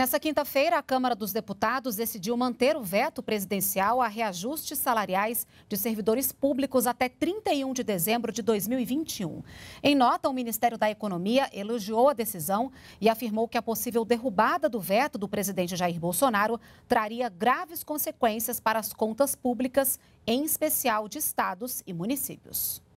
Nessa quinta-feira, a Câmara dos Deputados decidiu manter o veto presidencial a reajustes salariais de servidores públicos até 31 de dezembro de 2021. Em nota, o Ministério da Economia elogiou a decisão e afirmou que a possível derrubada do veto do presidente Jair Bolsonaro traria graves consequências para as contas públicas, em especial de estados e municípios.